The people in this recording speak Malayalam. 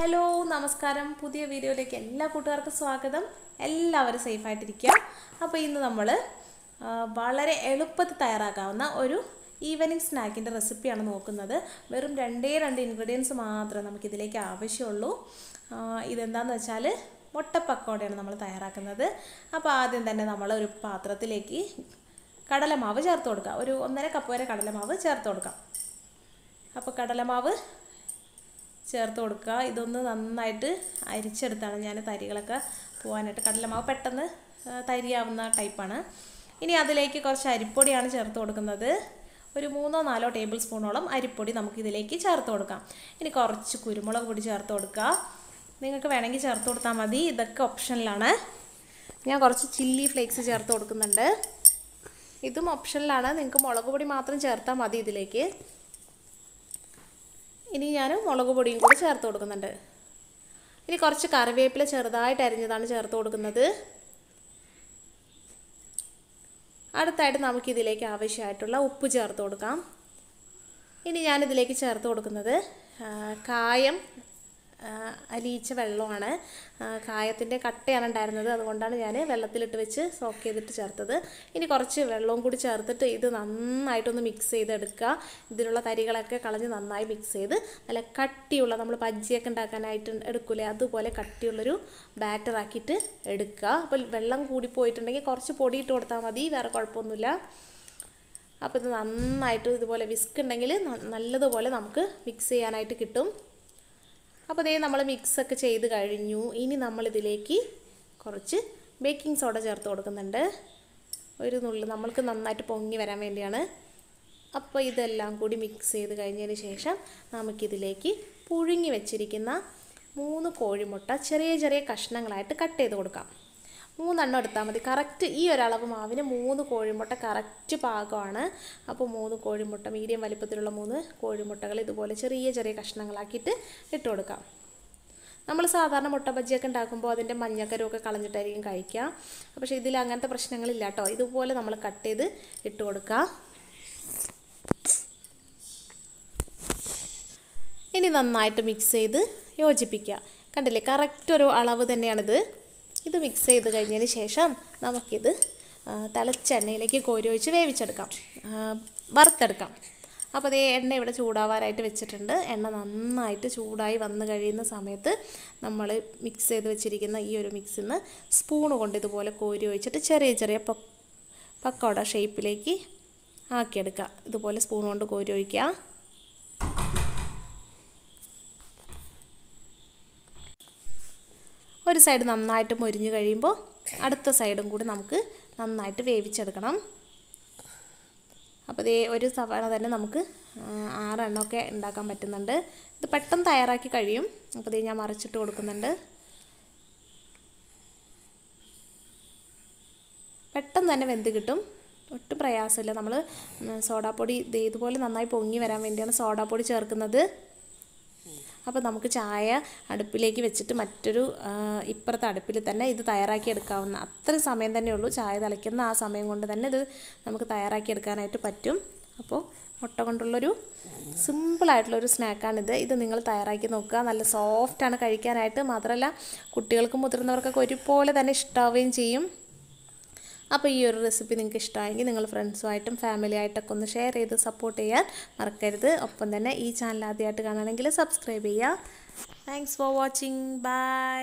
ഹലോ നമസ്കാരം പുതിയ വീഡിയോയിലേക്ക് എല്ലാ കൂട്ടുകാർക്കും സ്വാഗതം എല്ലാവരും സേഫായിട്ടിരിക്കുക അപ്പോൾ ഇന്ന് നമ്മൾ വളരെ എളുപ്പത്തിൽ തയ്യാറാക്കാവുന്ന ഒരു ഈവനിങ് സ്നാക്കിൻ്റെ റെസിപ്പിയാണ് നോക്കുന്നത് വെറും രണ്ടേ രണ്ട് ഇൻഗ്രീഡിയൻസ് മാത്രമേ നമുക്കിതിലേക്ക് ആവശ്യമുള്ളൂ ഇതെന്താണെന്ന് വെച്ചാൽ മുട്ടപ്പക്കോടെയാണ് നമ്മൾ തയ്യാറാക്കുന്നത് അപ്പോൾ ആദ്യം തന്നെ നമ്മൾ ഒരു പാത്രത്തിലേക്ക് കടലമാവ് ചേർത്ത് കൊടുക്കുക ഒരു ഒന്നര കപ്പ് വരെ കടലമാവ് ചേർത്ത് കൊടുക്കാം അപ്പോൾ കടലമാവ് ചേർത്ത് കൊടുക്കുക ഇതൊന്ന് നന്നായിട്ട് അരിച്ചെടുത്താണ് ഞാൻ തരികളൊക്കെ പോകാനായിട്ട് കടലമാവ് പെട്ടെന്ന് തരിയാവുന്ന ടൈപ്പാണ് ഇനി അതിലേക്ക് കുറച്ച് അരിപ്പൊടിയാണ് ചേർത്ത് കൊടുക്കുന്നത് ഒരു മൂന്നോ നാലോ ടേബിൾ സ്പൂണോളം അരിപ്പൊടി നമുക്ക് ഇതിലേക്ക് ചേർത്ത് കൊടുക്കാം ഇനി കുറച്ച് കുരുമുളക് പൊടി ചേർത്ത് കൊടുക്കുക നിങ്ങൾക്ക് വേണമെങ്കിൽ ചേർത്ത് കൊടുത്താൽ മതി ഇതൊക്കെ ഓപ്ഷനിലാണ് ഞാൻ കുറച്ച് ചില്ലി ഫ്ലേക്സ് ചേർത്ത് കൊടുക്കുന്നുണ്ട് ഇതും ഓപ്ഷനിലാണ് നിങ്ങൾക്ക് മുളക് പൊടി മാത്രം ചേർത്താൽ മതി ഇതിലേക്ക് ഇനി ഞാൻ മുളക് പൊടിയും കൂടി ചേർത്ത് കൊടുക്കുന്നുണ്ട് ഇനി കുറച്ച് കറിവേപ്പില ചെറുതായിട്ട് അരിഞ്ഞതാണ് ചേർത്ത് കൊടുക്കുന്നത് അടുത്തായിട്ട് നമുക്കിതിലേക്ക് ആവശ്യമായിട്ടുള്ള ഉപ്പ് ചേർത്ത് കൊടുക്കാം ഇനി ഞാനിതിലേക്ക് ചേർത്ത് കൊടുക്കുന്നത് കായം അലിയിച്ച വെള്ളമാണ് കായത്തിൻ്റെ കട്ടയാണ് ഉണ്ടായിരുന്നത് അതുകൊണ്ടാണ് ഞാൻ വെള്ളത്തിലിട്ട് വെച്ച് സോക്ക് ചെയ്തിട്ട് ചേർത്തത് ഇനി കുറച്ച് വെള്ളവും കൂടി ചേർത്തിട്ട് ഇത് നന്നായിട്ടൊന്ന് മിക്സ് ചെയ്തെടുക്കുക ഇതിനുള്ള തരികളൊക്കെ കളഞ്ഞ് നന്നായി മിക്സ് ചെയ്ത് നല്ല കട്ടിയുള്ള നമ്മൾ പജ്ജിയൊക്കെ ഉണ്ടാക്കാനായിട്ട് എടുക്കൂലേ അതുപോലെ കട്ടിയുള്ളൊരു ബാറ്ററാക്കിയിട്ട് എടുക്കുക അപ്പോൾ വെള്ളം കൂടി പോയിട്ടുണ്ടെങ്കിൽ കുറച്ച് പൊടി ഇട്ട് കൊടുത്താൽ മതി വേറെ കുഴപ്പമൊന്നുമില്ല അപ്പോൾ ഇത് നന്നായിട്ട് ഇതുപോലെ വിസ്ക് ഉണ്ടെങ്കിൽ നല്ലതുപോലെ നമുക്ക് മിക്സ് ചെയ്യാനായിട്ട് കിട്ടും അപ്പോൾ ഇതേ നമ്മൾ മിക്സൊക്കെ ചെയ്ത് കഴിഞ്ഞു ഇനി നമ്മളിതിലേക്ക് കുറച്ച് ബേക്കിംഗ് സോഡ ചേർത്ത് കൊടുക്കുന്നുണ്ട് ഒരു നുള്ളു നമ്മൾക്ക് നന്നായിട്ട് പൊങ്ങി വരാൻ വേണ്ടിയാണ് അപ്പോൾ ഇതെല്ലാം കൂടി മിക്സ് ചെയ്ത് കഴിഞ്ഞതിന് ശേഷം നമുക്കിതിലേക്ക് പുഴുങ്ങി വെച്ചിരിക്കുന്ന മൂന്ന് കോഴിമുട്ട ചെറിയ ചെറിയ കഷ്ണങ്ങളായിട്ട് കട്ട് ചെയ്ത് കൊടുക്കാം മൂന്നെണ്ണം എടുത്താൽ മതി കറക്റ്റ് ഈ ഒരളവ് മാവിന് മൂന്ന് കോഴിമുട്ട കറക്റ്റ് പാകമാണ് അപ്പോൾ മൂന്ന് കോഴിമുട്ട മീഡിയം വലിപ്പത്തിലുള്ള മൂന്ന് കോഴിമുട്ടകൾ ഇതുപോലെ ചെറിയ ചെറിയ കഷ്ണങ്ങളാക്കിയിട്ട് ഇട്ട് കൊടുക്കാം നമ്മൾ സാധാരണ മുട്ട ബജ്ജിയൊക്കെ ഉണ്ടാക്കുമ്പോൾ അതിൻ്റെ മഞ്ഞക്കരുമൊക്കെ കളഞ്ഞിട്ടായിരിക്കും കഴിക്കുക പക്ഷേ ഇതിൽ അങ്ങനത്തെ പ്രശ്നങ്ങളില്ല കേട്ടോ ഇതുപോലെ നമ്മൾ കട്ട് ചെയ്ത് ഇട്ട് കൊടുക്കാം ഇനി നന്നായിട്ട് മിക്സ് ചെയ്ത് യോജിപ്പിക്കുക കണ്ടില്ലേ കറക്റ്റ് ഒരു അളവ് തന്നെയാണിത് ഇത് മിക്സ് ചെയ്ത് കഴിഞ്ഞതിന് ശേഷം നമുക്കിത് തിളച്ചെണ്ണയിലേക്ക് കോരി ഒഴിച്ച് വേവിച്ചെടുക്കാം വറുത്തെടുക്കാം അപ്പോൾ അതേ എണ്ണ ഇവിടെ ചൂടാവാനായിട്ട് വെച്ചിട്ടുണ്ട് എണ്ണ നന്നായിട്ട് ചൂടായി വന്നു കഴിയുന്ന സമയത്ത് നമ്മൾ മിക്സ് ചെയ്ത് വെച്ചിരിക്കുന്ന ഈ ഒരു മിക്സിൽ നിന്ന് സ്പൂണ് കൊണ്ട് ഇതുപോലെ കോരി ഒഴിച്ചിട്ട് ചെറിയ ചെറിയ പക്കോട ഷേപ്പിലേക്ക് ആക്കിയെടുക്കുക ഇതുപോലെ സ്പൂൺ കൊണ്ട് കോരി ഒഴിക്കുക ഒരു സൈഡ് നന്നായിട്ട് മൊരിഞ്ഞു കഴിയുമ്പോൾ അടുത്ത സൈഡും കൂടി നമുക്ക് നന്നായിട്ട് വേവിച്ചെടുക്കണം അപ്പോൾ ഇതേ ഒരു സവാള തന്നെ നമുക്ക് ആറെണ്ണമൊക്കെ ഉണ്ടാക്കാൻ പറ്റുന്നുണ്ട് ഇത് പെട്ടെന്ന് തയ്യാറാക്കി കഴിയും അപ്പോൾ ഇതേ ഞാൻ മറിച്ചിട്ട് കൊടുക്കുന്നുണ്ട് പെട്ടെന്ന് തന്നെ വെന്ത് കിട്ടും ഒട്ടും പ്രയാസമില്ല നമ്മൾ സോഡാപ്പൊടി ഇതേതുപോലെ നന്നായി പൊങ്ങി വരാൻ വേണ്ടിയാണ് സോഡാപ്പൊടി ചേർക്കുന്നത് അപ്പോൾ നമുക്ക് ചായ അടുപ്പിലേക്ക് വെച്ചിട്ട് മറ്റൊരു ഇപ്പുറത്തെ അടുപ്പിൽ തന്നെ ഇത് തയ്യാറാക്കി അത്ര സമയം തന്നെ ഉള്ളൂ ചായ തിളയ്ക്കുന്ന ആ സമയം കൊണ്ട് തന്നെ ഇത് നമുക്ക് തയ്യാറാക്കി എടുക്കാനായിട്ട് പറ്റും അപ്പോൾ മുട്ട കൊണ്ടുള്ളൊരു സിമ്പിളായിട്ടുള്ളൊരു സ്നാക്കാണിത് ഇത് നിങ്ങൾ തയ്യാറാക്കി നോക്കുക നല്ല സോഫ്റ്റാണ് കഴിക്കാനായിട്ട് മാത്രമല്ല കുട്ടികൾക്കും മുതിർന്നവർക്കൊക്കെ ഒരുപോലെ തന്നെ ഇഷ്ടാവുകയും ചെയ്യും അപ്പോൾ ഈ ഒരു റെസിപ്പി നിങ്ങൾക്ക് ഇഷ്ടമായെങ്കിൽ നിങ്ങൾ ഫ്രണ്ട്സുമായിട്ടും ഫാമിലിയായിട്ടൊക്കെ ഒന്ന് ഷെയർ ചെയ്ത് സപ്പോർട്ട് ചെയ്യാൻ മറക്കരുത് ഒപ്പം തന്നെ ഈ ചാനൽ ആദ്യമായിട്ട് കാണണമെങ്കിൽ സബ്സ്ക്രൈബ് ചെയ്യുക താങ്ക്സ് ഫോർ വാച്ചിങ് ബൈ